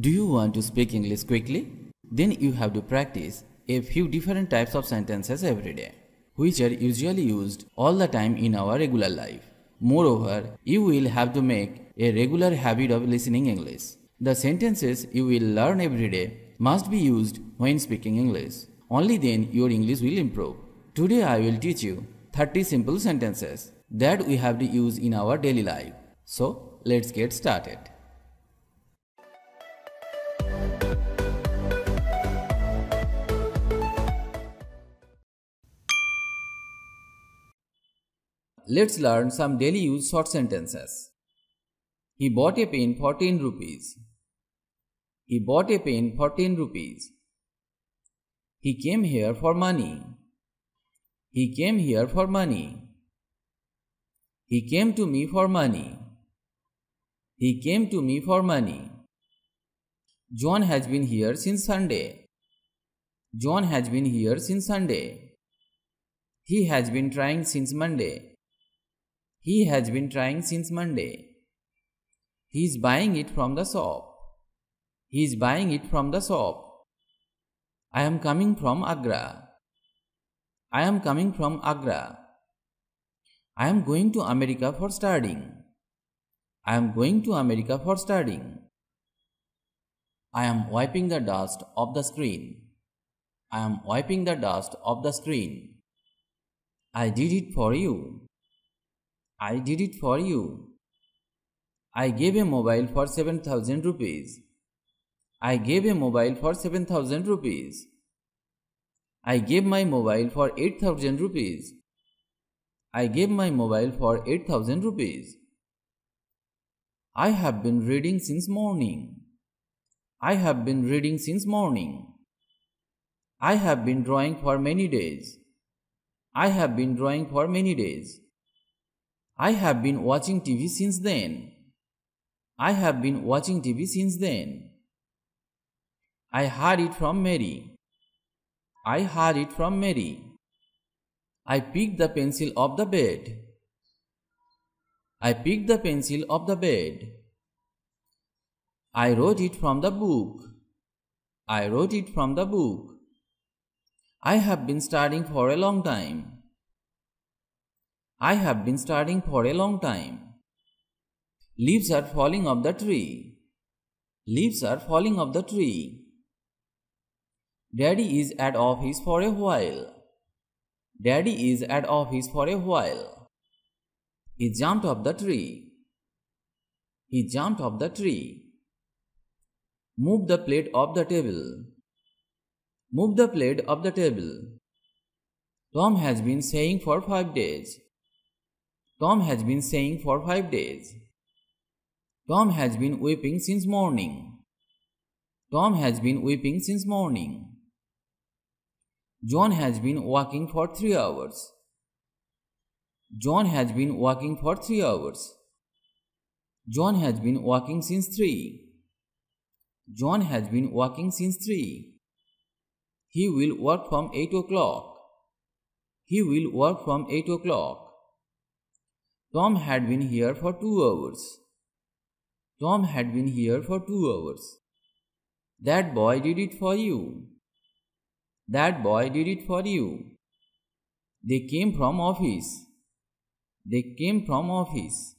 Do you want to speak English quickly? Then you have to practice a few different types of sentences every day, which are usually used all the time in our regular life. Moreover, you will have to make a regular habit of listening English. The sentences you will learn every day must be used when speaking English. Only then your English will improve. Today I will teach you 30 simple sentences that we have to use in our daily life. So, let's get started. Let's learn some daily use short sentences. He bought a pen 14 rupees. He bought a pen 14 rupees. He came here for money. He came here for money. He came to me for money. He came to me for money. John has been here since Sunday. John has been here since Sunday. He has been trying since Monday. He has been trying since Monday. He is buying it from the shop. He is buying it from the shop. I am coming from Agra. I am coming from Agra. I am going to America for studying. I am going to America for studying. I am wiping the dust off the screen. I am wiping the dust off the screen. I did it for you. I did it for you. I gave a mobile for 7000 rupees. I gave a mobile for 7000 rupees. I gave my mobile for 8000 rupees. I gave my mobile for 8000 rupees. I have been reading since morning. I have been reading since morning. I have been drawing for many days. I have been drawing for many days. I have been watching TV since then. I have been watching TV since then. I heard it from Mary. I heard it from Mary. I picked the pencil off the bed. I picked the pencil off the bed. I wrote it from the book. I wrote it from the book. I have been studying for a long time. I have been studying for a long time. Leaves are falling off the tree. Leaves are falling off the tree. Daddy is at office for a while. Daddy is at office for a while. He jumped off the tree. He jumped off the tree. Move the plate off the table. Move the plate off the table. Tom has been saying for five days. Tom has been saying for five days. Tom has been weeping since morning. Tom has been weeping since morning. John has been walking for three hours. John has been walking for three hours. John has been walking since three. John has been walking since three. He will work from eight o'clock. He will work from eight o'clock. Tom had been here for two hours. Tom had been here for two hours. That boy did it for you. That boy did it for you. They came from office. They came from office.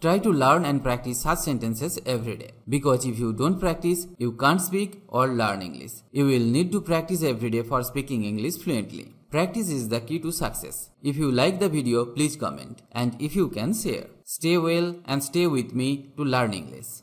Try to learn and practice such sentences every day. Because if you don't practice, you can't speak or learn English. You will need to practice every day for speaking English fluently. Practice is the key to success. If you like the video, please comment and if you can share. Stay well and stay with me to learn English.